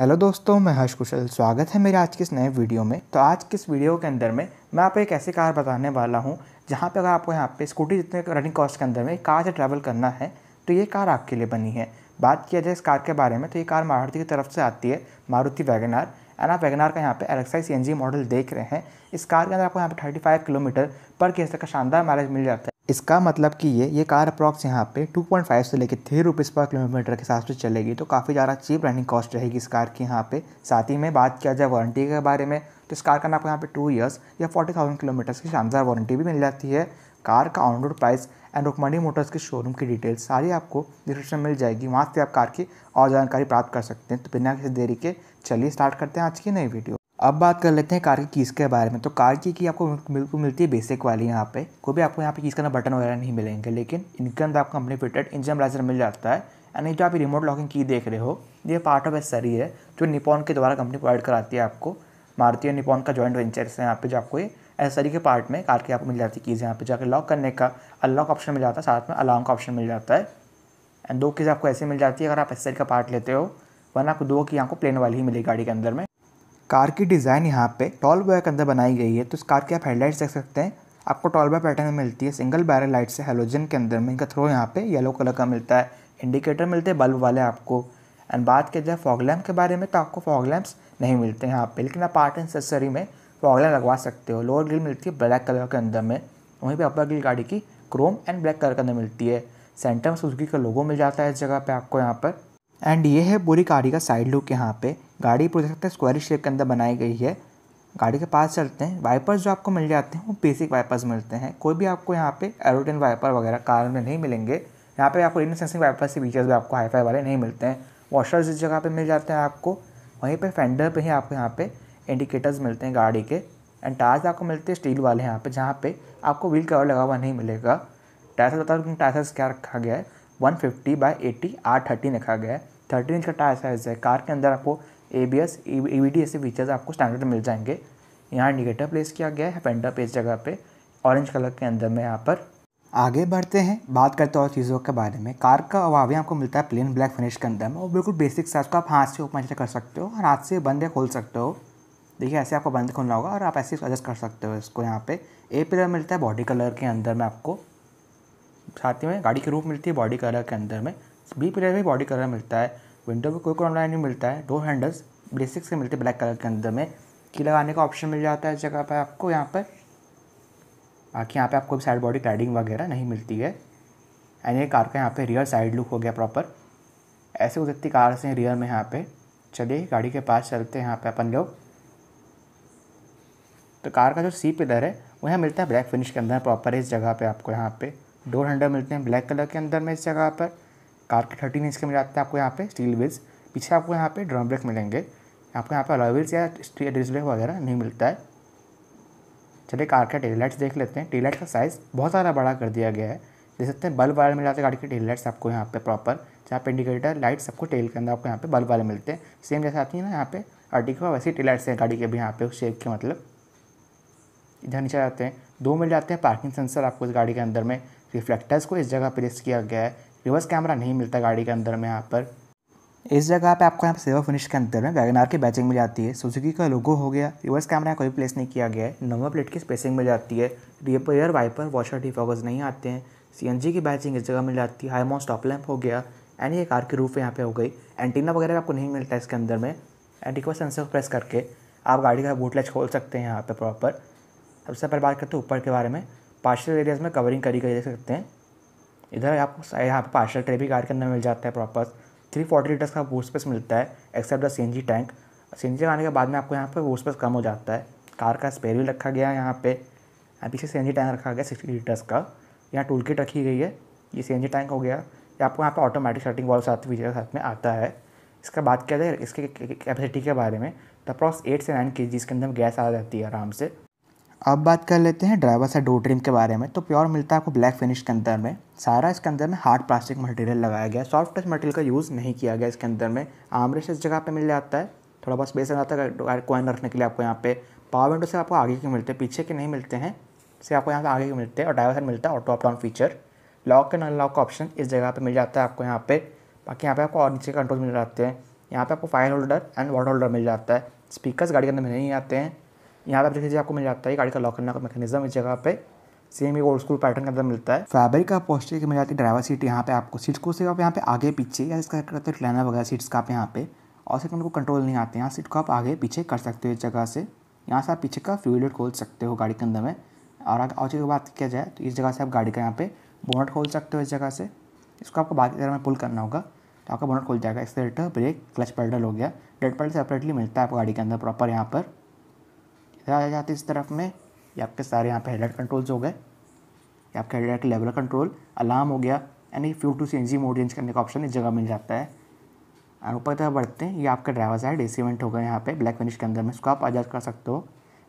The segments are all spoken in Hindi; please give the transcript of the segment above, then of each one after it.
हेलो दोस्तों मैं हर्ष कुशल स्वागत है मेरे आज के इस नए वीडियो में तो आज के इस वीडियो के अंदर में मैं आपको एक ऐसी कार बताने वाला हूँ जहाँ पे अगर आपको यहाँ पे स्कूटी जितने रनिंग कॉस्ट के अंदर में कार से ट्रैवल करना है तो ये कार आपके लिए बनी है बात किया जाए इस कार के बारे में तो ये कार मारुति की तरफ से आती है मारुति वैगनार एंड आप वैगनार का यहाँ पर एलेक्साई सी मॉडल देख रहे हैं इस कार के अंदर आपको यहाँ पर थर्टी किलोमीटर पर केस तक का शानदार माइलेज मिल जाता है इसका मतलब कि ये ये कार अप्रॉक्स यहाँ पे 2.5 से लेकर थ्री रुपीज़ पर किलोमीटर के हिसाब से चलेगी तो काफ़ी ज़्यादा चीप रनिंग कॉस्ट रहेगी इस कार की यहाँ पे साथ ही में बात किया जाए वारंटी के बारे में तो इस कार का आपको यहाँ पे टू इयर्स या फोर्टी थाउजेंड किलोमीटर्स की शानदार वारंटी भी मिल जाती है कार का on road price and Rukmani motors के शोरूम की डिटेल्स सारी आपको डिस्क्रिप्शन मिल जाएगी वहाँ से आप कार की और जानकारी प्राप्त कर सकते हैं तो बिना किसी देरी के चलिए स्टार्ट करते हैं आज की नई वीडियो अब बात कर लेते हैं कार की कीज़ के बारे में तो कार की की आपको बिल्कुल मिलती है बेसिक वाली यहाँ पे कोई भी आपको यहाँ पे कीज़ करना बटन वगैरह नहीं मिलेंगे लेकिन इनके अंदर आपको कंपनी फिटेड इंजन ब्लाइजर मिल जाता है यानी जो आप रिमोट लॉकिंग की देख रहे हो ये पार्ट ऑफ सरी है जो निपॉन के द्वारा कंपनी प्रोवाइड कराती है आपको मारती है निपॉन का जॉइंट वेंचर्स है यहाँ पे जो आपको ये सरी के पार्ट में कार की आपको मिल जाती है कीज़ यहाँ पे जाकर लॉक करने का अनलॉक ऑप्शन मिल जाता है साथ में अलार्म का ऑप्शन मिल जाता है एंड दो कीज़ आपको ऐसे मिल जाती है अगर आप एसरी का पार्ट लेते हो वरना आपको दो की आपको प्लेन वाली ही मिलेगी गाड़ी के अंदर में कार की डिज़ाइन यहाँ पे टॉल बॉय के अंदर बनाई गई है तो इस कार की आप हेडलाइट्स देख सकते हैं आपको टॉल बॉय पैटर्न में मिलती है सिंगल बैरल लाइट से हेलोजन के अंदर में इनका थ्रो यहाँ पे येलो कलर का मिलता है इंडिकेटर मिलते हैं बल्ब वाले आपको एंड बात किया जाए फॉग लैम्प के बारे में तो आपको फॉग नहीं मिलते हैं यहाँ पर लेकिन आप पार्ट एंड सेसरी में फॉग लैम्प लगवा सकते हो लोअर ग्रिल मिलती है ब्लैक कलर के अंदर में वहीं पर अपर ग्रिल गाड़ी की क्रोम एंड ब्लैक कलर के अंदर मिलती है सेंटर में सुजुकी का लोगो मिल जाता है इस जगह पर आपको यहाँ पर एंड ये है पूरी गाड़ी का साइड लुक यहाँ पे गाड़ी पूरी सकते हैं स्क्वायर शेप के अंदर बनाई गई है गाड़ी के पास चलते हैं वाइपर्स जो आपको मिल जाते हैं वो बेसिक वाइपर्स मिलते हैं कोई भी आपको यहाँ पे एरोडिन वाइपर वगैरह कार में नहीं मिलेंगे यहाँ पे आपको इन सेंसिंग वाइपर्स के फीचर्स भी आपको हाईफाई वाले नहीं मिलते हैं वॉशर्स जिस जगह पर मिल जाते हैं आपको वहीं पर फेंडर पर ही आपको यहाँ पर इंडिकेटर्स मिलते हैं गाड़ी के एंड टायर्स आपको मिलते हैं स्टील वाले यहाँ पर जहाँ पर आपको व्हील कवर लगा हुआ नहीं मिलेगा टायर्स बता दूँ टायर्स क्या रखा गया है one fifty by eighty R thirteen रखा गया है थर्टीन इंच का टायर साइज है कार के अंदर आपको A B S E V D ऐसे फीचर्स आपको स्टैंडर्ड मिल जाएंगे यहाँ इंडिकेटर प्लेस किया गया है फेंडर इस जगह पे ऑरेंज कलर के अंदर में यहाँ पर आगे बढ़ते हैं बात करते हैं और चीज़ों के बारे में कार का अवावे आपको मिलता है प्लेन ब्लैक फिनिश के अंदर में और बिल्कुल बेसिक साइज को आप हाथ से ओपन कर सकते हो और हाथ से बंद या खोल सकते हो देखिए ऐसे आपको बंद खोलना होगा और आप ऐसे एडजस्ट कर सकते हो इसको यहाँ पे ए पिलर मिलता है बॉडी कलर के अंदर में आपको साथ ही में गाड़ी के रूप मिलती है बॉडी कलर के अंदर में बी प्लेयर में बॉडी कलर मिलता है विंडो में कोई कलर नहीं मिलता है डोर हैंडल्स बेसिक्स के मिलते हैं ब्लैक कलर के अंदर में की लगाने का ऑप्शन मिल जाता है इस जगह पर आपको यहाँ पर बाकी यहाँ पे आपको साइड बॉडी पैडिंग वगैरह नहीं मिलती है एक कार का यहाँ पे रियर साइड लुक हो गया प्रॉपर ऐसे उतरती कार से रियर में यहाँ पे चलिए गाड़ी के पास चलते हैं यहाँ पे अपन लोग तो कार का जो सी पिलर है वो यहाँ मिलता है ब्लैक फिनिश के अंदर प्रॉपर इस जगह पे आपको यहाँ पे डोर हैंडल मिलते हैं ब्लैक कलर के अंदर में इस जगह पर कार के थर्टीन इंच के मिल जाते हैं आपको यहाँ पे स्टील व्हील्स पीछे आपको यहाँ पे ड्रम ब्रेक मिलेंगे आपको यहाँ पे अलॉय व्हील्स या डिस्क ब्रेक वगैरह नहीं मिलता है चलिए कार के टेल लाइट्स देख लेते हैं टेल लाइट का साइज़ बहुत सारा बड़ा कर दिया गया है देख सकते हैं बल्ब वाले मिल जाते हैं गाड़ी के टेल लाइट्स आपको यहाँ पे प्रॉपर जहाँ पे इंडिकेटर लाइट सबको टेल के अंदर आपको यहाँ पे बल्ब वाले मिलते हैं सेम जैसे आती है ना यहाँ पे अर्टिका वैसे टेल लाइट्स हैं गाड़ी के भी यहाँ पे उस शेप के मतलब इधर नीचे जाते हैं दो मिल जाते हैं पार्किंग सेंसर आपको इस गाड़ी के अंदर में रिफ्लेक्टर्स को इस जगह पर किया गया है रिवर्स कैमरा नहीं मिलता गाड़ी के अंदर में यहाँ पर इस जगह पे आपको यहाँ पर सेवा फिनिश के अंदर में वैगनार की बैचिंग मिल जाती है सुजुकी का लोगो हो गया रिवर्स कैमरा कोई प्लेस नहीं किया गया है नंबर प्लेट की स्पेसिंग मिल जाती है रियर वाइपर वॉशर डिफॉगर्स नहीं आते हैं जी की बैचिंग इस जगह मिल जाती है हाई माउंट स्टॉप लैम्प हो गया एंड ये कार की रूफ यहाँ पे हो गई एंटीना वगैरह आपको नहीं मिलता इसके अंदर में एंड रिक्वेस्ट सेंसर प्रेस करके आप गाड़ी का बूटलेच खोल सकते हैं यहाँ पर प्रॉपर सबसे पहले बात करते हैं ऊपर के बारे में पार्शल एरियाज़ में कवरिंग करी गई देख सकते हैं इधर आपको यहाँ पर पार्शल ट्रे भी के अंदर मिल जाता है प्रॉपर थ्री फोर्टी लीटर्स का वो स्पेस मिलता है except the C tank C N आने के बाद में आपको यहाँ पर वो स्पेस कम हो जाता है कार का स्पेयर भी रखा गया है यहाँ पे यहाँ पीछे सी टैंक रखा गया सिक्सटी लीटर्स का यहाँ टूल किट रखी गई है ये सी एन टैंक हो गया ये आपको यहाँ पर ऑटोमेटिक शर्टिंग वॉल साथ फीचर साथ में आता है इसका बात किया जाए इसके कैपेसिटी के बारे में तो अप्रॉक्स एट से नाइन के जी इसके अंदर गैस आ जाती है आराम से अब बात कर लेते हैं ड्राइवर साइड डोर ड्रीम के बारे में तो प्योर मिलता है आपको ब्लैक फिनिश के अंदर में सारा इसके अंदर में हार्ड प्लास्टिक मटेरियल लगाया गया सॉफ्ट टच मटेरियल का यूज़ नहीं किया गया इसके अंदर में आमरेश इस जगह पे मिल जाता है थोड़ा बहुत स्पेस आता है कोइन रखने के लिए आपको यहाँ पे पावर विंडो से आपको आगे के मिलते हैं पीछे के नहीं मिलते हैं से आपको यहाँ पर आगे के मिलते हैं और ड्राइवर साइड मिलता है auto up down down feature lock and unlock का ऑप्शन इस जगह पर मिल जाता है आपको यहाँ पर बाकी यहाँ पर आपको और नीचे कंट्रोल मिल जाते हैं यहाँ पर आपको fire holder and water holder मिल जाता है स्पीकर्स गाड़ी के अंदर नहीं आते हैं यहाँ पर देखिए देख लीजिए आपको मिल जाता है गाड़ी का लॉक करने का मैकेनिज्म इस जगह पे सेम ही ओल्ड स्कूल पैटर्न के अंदर मिलता है फैब्रिक का पॉस्टर की मिल जाती है ड्राइवर सीट यहाँ पे आपको सीट को सिर्फ आप यहाँ पे आगे पीछे या इसका करते लाइना वगैरह सीट्स का आप यहाँ पे और सिर्फ उनको कंट्रोल नहीं आते यहाँ सीट को आप आगे पीछे कर सकते हो इस जगह से यहाँ से आप पीछे का फ्यूलेट खोल सकते हो गाड़ी के अंदर में और अगर और चीज़ की बात किया जाए तो इस जगह से आप गाड़ी का यहाँ पे बोनट खोल सकते हो इस जगह से इसको आपको बाकी तरह में पुल करना होगा तो आपका बोनट खोल जाएगा एक्सलेटर ब्रेक क्लच पेडल हो गया डेड पेडल सेपरेटली मिलता है आपको गाड़ी के अंदर प्रॉपर यहाँ पर आ जाते इस तरफ में ये आपके सारे यहाँ पे हेडलाइट कंट्रोल्स हो गए ये आपके हेडलाइट लेवल कंट्रोल अलार्म हो गया यानी fuel to C NG mode change करने का ऑप्शन इस जगह मिल जाता है और ऊपर तरफ बढ़ते हैं ये आपका ड्राइवर साइड एसी हो गया यहाँ पे ब्लैक फिनिश के अंदर में इसको आप एडजस्ट कर सकते हो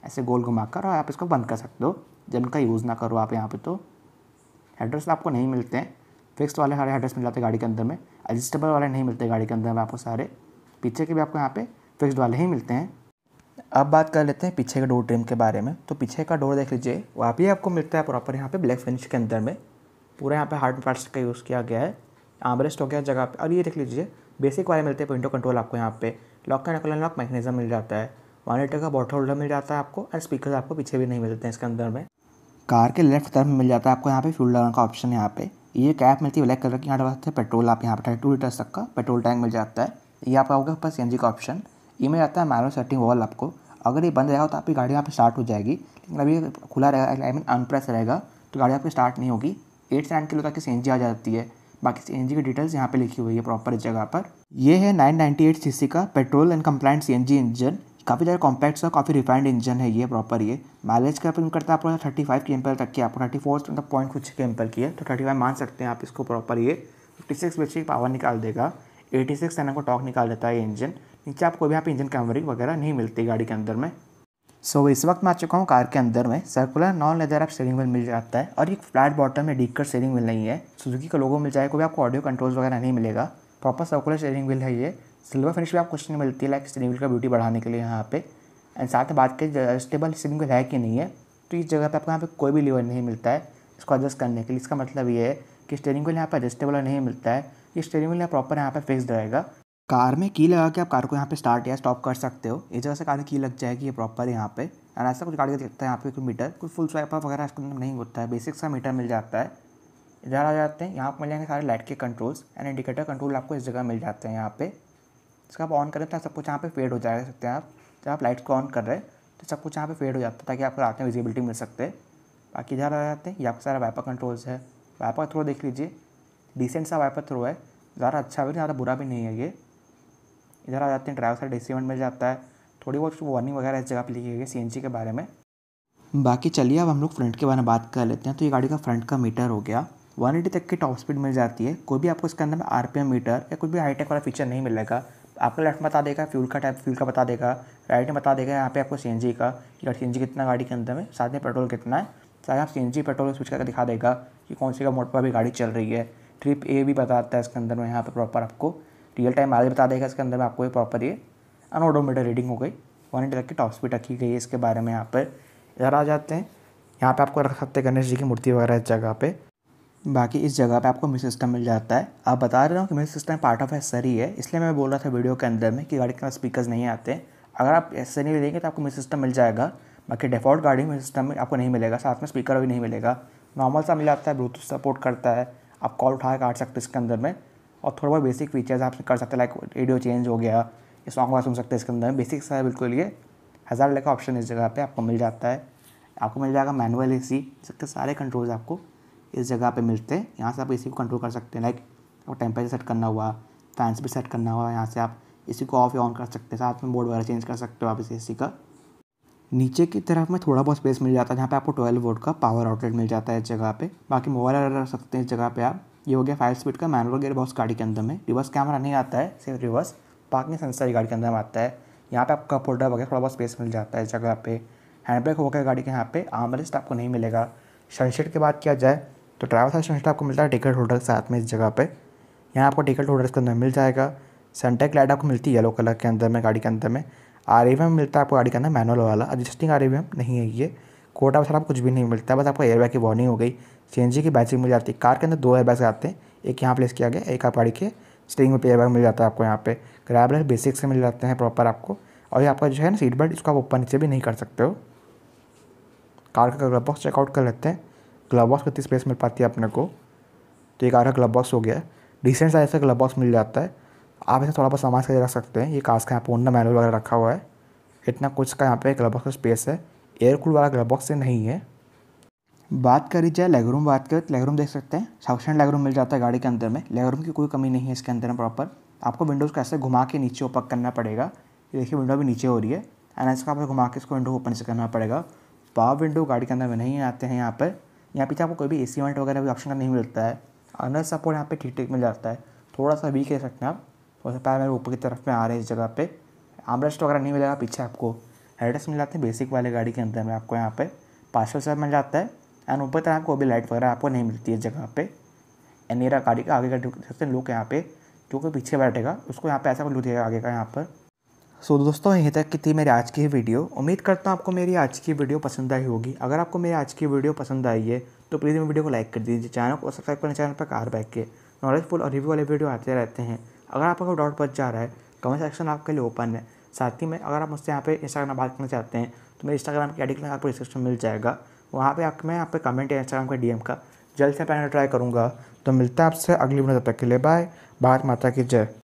ऐसे गोल घुमा कर और आप इसको बंद कर सकते हो जब इनका यूज़ ना करो आप यहाँ पर तो एड्रेस आपको नहीं मिलते हैं फिक्स वाले सारे एड्रेस मिल जाते हैं गाड़ी के अंदर में एडजस्टेबल वाले नहीं मिलते गाड़ी के अंदर में आपको सारे पीछे के भी आपको यहाँ पे फिक्स्ड वाले ही मिलते हैं अब बात कर लेते हैं पीछे के डोर ट्रिम के बारे में तो पीछे का डोर देख लीजिए वहाँ भी आपको मिलता है प्रॉपर यहाँ पे ब्लैक फिनिश के अंदर में पूरा यहाँ पे हार्ड पार्ट्स का यूज़ किया गया है आमरेस्ट हो गया जगह पे और ये देख लीजिए बेसिक वाले मिलते हैं विंडो कंट्रोल आपको यहाँ पे लॉक का नकल लॉक मैकेनिज्म मिल जाता है वन लीटर का बॉटल होल्डर मिल जाता है आपको और स्पीकर आपको पीछे भी नहीं मिलते हैं इसके अंदर में कार के लेफ्ट तरफ मिल जाता है आपको यहाँ पे फ्यूल डालने का ऑप्शन यहाँ पे ये कैप मिलती है ब्लैक कलर की यहाँ पे पेट्रोल आप यहाँ पे टू लीटर्स तक का पेट्रोल टैंक मिल जाता है ये आपका होगा पास सी का ऑप्शन ई मेल आता है मैनुअल सेटिंग वॉल आपको अगर ये बंद रहेगा तो आपकी गाड़ी यहाँ पर स्टार्ट हो जाएगी लेकिन अभी खुला रहेगा आई मीन अनप्रेस रहेगा तो गाड़ी आपकी स्टार्ट नहीं होगी एट से नाइन किलो तक की सी आ जाती है बाकी सी एन की डिटेल्स यहाँ पे लिखी हुई है प्रॉपर इस जगह पर ये है नाइन सी सी का पेट्रोल एंड कंप्लाइंट जी इंजन काफ़ी ज़्यादा कॉम्पैक्ट और काफ़ी रिफाइंड इंजन है ये प्रॉपर ये माइलेज का अपन करता है आपको थर्टी फाइव के एम तक की आपको थर्टी फोर मतलब पॉइंट कुछ के एम की है तो थर्टी फाइव मान सकते हैं आप इसको प्रॉपर ये फिफ्टी सिक्स पावर निकाल देगा एटी सिक्स को टॉक निकाल देता है ये इंजन नीचे आपको भी यहाँ पे इंजन कैमरिंग वगैरह नहीं मिलती गाड़ी के अंदर में सो so, इस वक्त मैं आ चुका हूँ कार के अंदर में सर्कुलर नॉन लेदर आप स्टेरिंग व्हील मिल जाता है और एक फ्लैट बॉटम में डीकर स्टेरिंग व्हील नहीं है सुजुकी का लोगो मिल जाएगा कोई आपको ऑडियो कंट्रोल्स वगैरह नहीं मिलेगा प्रॉपर सर्कुलर स्टेरिंग व्हील है ये सिल्वर फिनिश भी आपको कुछ नहीं मिलती लाइक स्टेरिंग व्हील का ब्यूटी बढ़ाने के लिए यहाँ पे एंड साथ बात करें स्टेबल स्टेरिंग व्हील है कि नहीं है तो इस जगह पर आपको यहाँ पे कोई भी लीवर नहीं मिलता है इसको एडजस्ट करने के लिए इसका मतलब ये है कि स्टेरिंग व्हील यहाँ पर एडजस्टेबल नहीं मिलता है ये स्टेरिंग व्हील प्रॉपर यहाँ पर फिक्सड रहेगा कार में की लगा के आप कार को यहाँ पे स्टार्ट या स्टॉप कर सकते हो इस जगह से कार में की लग जाएगी ये प्रॉपर यहाँ पे और ऐसा कुछ गाड़ी का दिखता है यहाँ पे कुछ मीटर कुछ फुल स्वाइप वगैरह इसको नहीं होता है बेसिक सा मीटर मिल जाता है इधर आ जाते हैं यहाँ पर मिल जाएंगे सारे लाइट के कंट्रोल्स एंड इंडिकेटर कंट्रोल आपको इस जगह मिल जाते हैं यहाँ पे इसका आप ऑन करें तो सब कुछ यहाँ पे फेड हो जाए सकते हैं आप जब आप लाइट को ऑन कर रहे हैं तो सब कुछ यहाँ पे फेड हो जाता है ताकि आपको रात में विजिबिलिटी मिल सकते हैं बाकी इधर आ जाते हैं यहाँ पर सारा वाइपर कंट्रोल्स है वाइपर थ्रो देख लीजिए डिसेंट सा वाइपर थ्रो है ज़्यादा अच्छा भी नहीं ज़्यादा बुरा भी नहीं है ये इधर आ जाते हैं ड्राइवर साइड रिसीवेंट मिल जाता है थोड़ी बहुत वार्निंग वगैरह इस जगह पर लिखी गई है सी के बारे में बाकी चलिए अब हम लोग फ्रंट के बारे में बात कर लेते हैं तो ये गाड़ी का फ्रंट का मीटर हो गया 180 तक की टॉप स्पीड मिल जाती है कोई भी आपको इसके अंदर में आरपीएम मीटर या कुछ भी हाईटेक वाला फीचर नहीं मिलेगा आपको लेफ्ट बता देगा फ्यूल का टाइप फ्यूल का बता देगा राइट में बता देगा यहाँ पे आपको सी का कि सी कितना गाड़ी के अंदर में साथ में पेट्रोल कितना है सारे आप सी पेट्रोल स्विच करके दिखा देगा कि कौन सी का मोटर पर अभी गाड़ी चल रही है ट्रिप ए भी बताता है इसके अंदर में यहाँ पर प्रॉपर आपको रियल टाइम आज बता देगा इसके अंदर में आपको ये प्रॉपर ये अनऑडोमीटर रीडिंग हो गई वन इंटर की टॉप स्पीड रखी गई है इसके बारे में यहाँ पर इधर आ जाते हैं यहाँ पे आपको रख सकते हैं गणेश जी की मूर्ति वगैरह इस जगह पे बाकी इस जगह पे आपको मिस सिस्टम मिल जाता है आप बता रहे हो कि मिस सिस्टम पार्ट ऑफ एस ही है इसलिए मैं बोल रहा था वीडियो के अंदर में कि गाड़ी के अंदर स्पीकर्स नहीं आते हैं अगर आप एस नहीं लेंगे तो आपको मिस सिस्टम मिल जाएगा बाकी डिफॉल्ट गाड़ी में सिस्टम आपको नहीं मिलेगा साथ में स्पीकर भी नहीं मिलेगा नॉर्मल सा मिल जाता है ब्लूटूथ सपोर्ट करता है आप कॉल उठा काट सकते हो इसके अंदर में और थोड़ा बहुत बेसिक फीचर्स आप कर सकते हैं लाइक रेडियो चेंज हो गया ये सॉन्ग वगैरह सुन सकते हैं इसके अंदर बेसिक सा बिल्कुल ये हज़ार वाले का ऑप्शन इस जगह पे आपको मिल जाता है आपको मिल जाएगा मैनुअल ए सी इसके सारे कंट्रोल्स आपको इस जगह पे मिलते हैं यहाँ से आप ए को कंट्रोल कर सकते हैं लाइक आपको टेम्परेचर सेट करना हुआ फैंस भी सेट करना हुआ यहाँ से आप ए को ऑफ या ऑन कर सकते हैं साथ में बोर्ड वगैरह चेंज कर सकते हो आप इस ए का नीचे की तरफ में थोड़ा बहुत स्पेस मिल जाता है जहाँ पे आपको 12 वोल्ट का पावर आउटलेट मिल जाता है इस जगह पे बाकी मोबाइल रख सकते हैं इस जगह पे आप ये हो गया फाइव स्पीड का मैनुअल गेयर बॉक्स गाड़ी के अंदर में रिवर्स कैमरा नहीं आता है सिर्फ रिवर्स पार्किंग सेंसर गाड़ी के अंदर में आता है यहाँ पे आपका फोल्डर वगैरह थोड़ा बहुत स्पेस मिल जाता है जगह पे हैंड ब्रेक हो गया गाड़ी के यहाँ पे आम आमरेस्ट आपको नहीं मिलेगा सनशेड की बात किया जाए तो ड्राइवर साइड सनशेड आपको मिलता है टिकट होल्डर के साथ में इस जगह पर यहाँ आपको टिकट होल्डर के अंदर मिल जाएगा सेंटेक लाइट आपको मिलती है येलो कलर के अंदर में गाड़ी के अंदर में आर में मिलता है आपको गाड़ी के अंदर मैनुअल वाला एडजस्टिंग आर नहीं है ये कोटा वगैरह आपको कुछ भी नहीं मिलता बस आपको एयरबैग की वार्निंग हो गई सी की बैटरी मिल जाती है कार के अंदर दो एयरबैग्स आते हैं एक यहाँ प्लेस किया गया एक आप गाड़ी के स्टेरिंग में पे एयरबैग मिल जाता है आपको यहाँ पे ग्रैब बेसिक से मिल जाते हैं प्रॉपर आपको और ये आपका जो है ना सीट बेल्ट इसको आप ऊपर नीचे भी नहीं कर सकते हो कार का ग्लब बॉक्स चेकआउट कर लेते हैं ग्लब बॉक्स कितनी स्पेस मिल पाती है अपने को तो ये कार का ग्लब बॉक्स हो गया डिसेंट साइज़ का ग्लब बॉक्स मिल जाता है आप इसे थोड़ा बहुत सामान से रख सकते हैं ये कार्स का यहाँ पर ओनर मैनुअल वगैरह रखा हुआ है इतना कुछ का यहाँ पे ग्लब बॉक्स का स्पेस है एयर कूल वाला ग्लब बॉक्स से नहीं है बात करी जाए लेगरूम बात करें तो लेगरूम देख सकते हैं सफिशेंट लेगरूम मिल जाता है गाड़ी के अंदर में लेगरूम की कोई कमी नहीं है इसके अंदर में प्रॉपर आपको विंडोज़ को ऐसे घुमा के नीचे ओपन करना पड़ेगा ये देखिए विंडो भी नीचे हो रही है एंड ऐसे आपको घुमा के इसको विंडो ओपन से करना पड़ेगा पावर विंडो गाड़ी के अंदर में नहीं आते हैं यहाँ पर यहाँ पीछे आपको कोई भी ए सी वेंट वगैरह भी ऑप्शन का नहीं मिलता है अनर सपोर्ट यहाँ पर ठीक ठीक मिल जाता है थोड़ा सा वीक है सकते हैं आप थोड़ा सा पैर मेरे ऊपर की तरफ में आ रहे हैं इस जगह पे आमरेस्ट वगैरह नहीं मिलेगा पीछे आपको हेडस मिल जाते हैं बेसिक वाले गाड़ी के अंदर में आपको यहाँ पर पार्सल सब मिल जाता है एंड ऊपर तरह आपको अभी लाइट वगैरह आपको नहीं मिलती है जगह पे एनेरा गाड़ी का आगे का हैं लुक यहाँ पे जो कि पीछे बैठेगा उसको यहाँ पे ऐसा लुक देगा आगे का यहाँ पर सो so, दोस्तों यहीं तक की थी मेरी आज की वीडियो उम्मीद करता हूँ आपको मेरी आज की वीडियो पसंद आई होगी अगर आपको मेरी आज की वीडियो पसंद आई है तो प्लीज़ मेरी वीडियो को लाइक कर दीजिए चैनल को सब्सक्राइब करना चैनल पर कार बैक के नॉलेजफुल और रिव्यू वाले वीडियो आते रहते हैं अगर आपका कोई डाउट बच जा रहा है कमेंट सेक्शन आपके लिए ओपन है साथ ही में अगर आप मुझसे यहाँ पर इंस्टाग्राम बात करना चाहते हैं तो मेरे इंस्टाग्राम की आईडी लिंक आपको डिस्क्रिप्शन मिल जाएगा वहाँ पे आप मैं आप पे कमेंट या इंस्टाग्राम का डीएम का जल्द से पहले ट्राई करूँगा तो मिलता है आपसे अगली वीडियो तब तक के लिए बाय भारत माता की जय